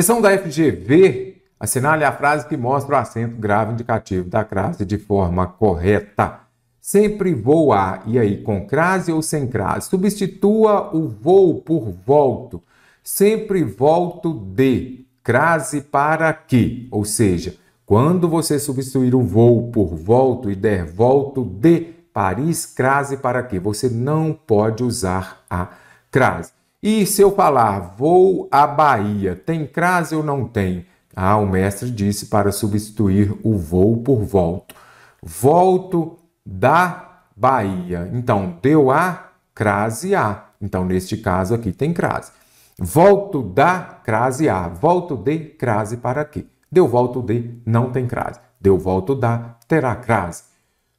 Questão da FGV, assinale a frase que mostra o acento grave indicativo da crase de forma correta. Sempre vou a, e aí com crase ou sem crase? Substitua o voo por volto. Sempre volto de, crase para que, ou seja, quando você substituir o voo por volto e der volto de Paris, crase para que, você não pode usar a crase. E se eu falar, vou à Bahia, tem crase ou não tem? Ah, o mestre disse para substituir o vou por volto. Volto da Bahia. Então, deu a crase a. Então, neste caso aqui tem crase. Volto da crase a. Volto de crase para aqui. Deu volto de não tem crase. Deu volto da terá crase.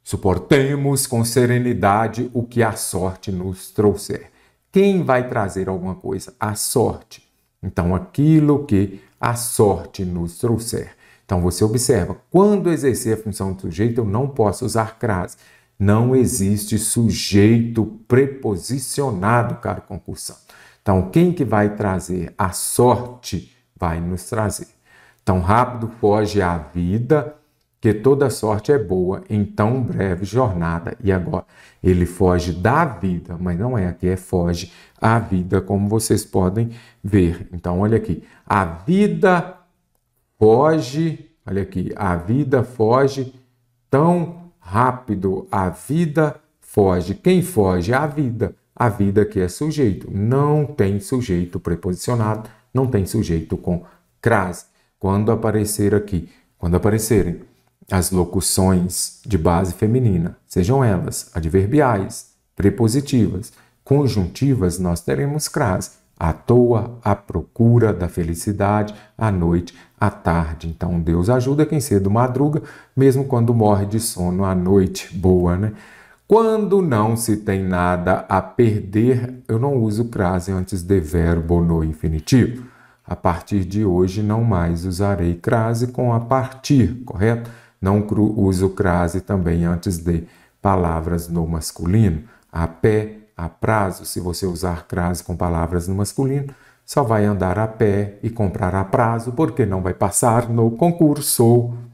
Suportemos com serenidade o que a sorte nos trouxer. Quem vai trazer alguma coisa? A sorte. Então, aquilo que a sorte nos trouxer. Então, você observa, quando exercer a função de sujeito, eu não posso usar crase. Não existe sujeito preposicionado, caro concursão. Então, quem que vai trazer? A sorte vai nos trazer. Tão rápido foge a vida que toda sorte é boa em tão breve jornada. E agora ele foge da vida, mas não é aqui, é foge à vida, como vocês podem ver. Então, olha aqui, a vida foge, olha aqui, a vida foge tão rápido, a vida foge. Quem foge? A vida. A vida que é sujeito. Não tem sujeito preposicionado, não tem sujeito com crase. Quando aparecer aqui, quando aparecerem as locuções de base feminina, sejam elas adverbiais, prepositivas, conjuntivas, nós teremos crase. À toa, à procura da felicidade, à noite, à tarde. Então, Deus ajuda quem cedo madruga, mesmo quando morre de sono à noite. Boa, né? Quando não se tem nada a perder, eu não uso crase antes de verbo no infinitivo. A partir de hoje, não mais usarei crase com a partir, correto? Não uso crase também antes de palavras no masculino. A pé, a prazo, se você usar crase com palavras no masculino, só vai andar a pé e comprar a prazo, porque não vai passar no concurso.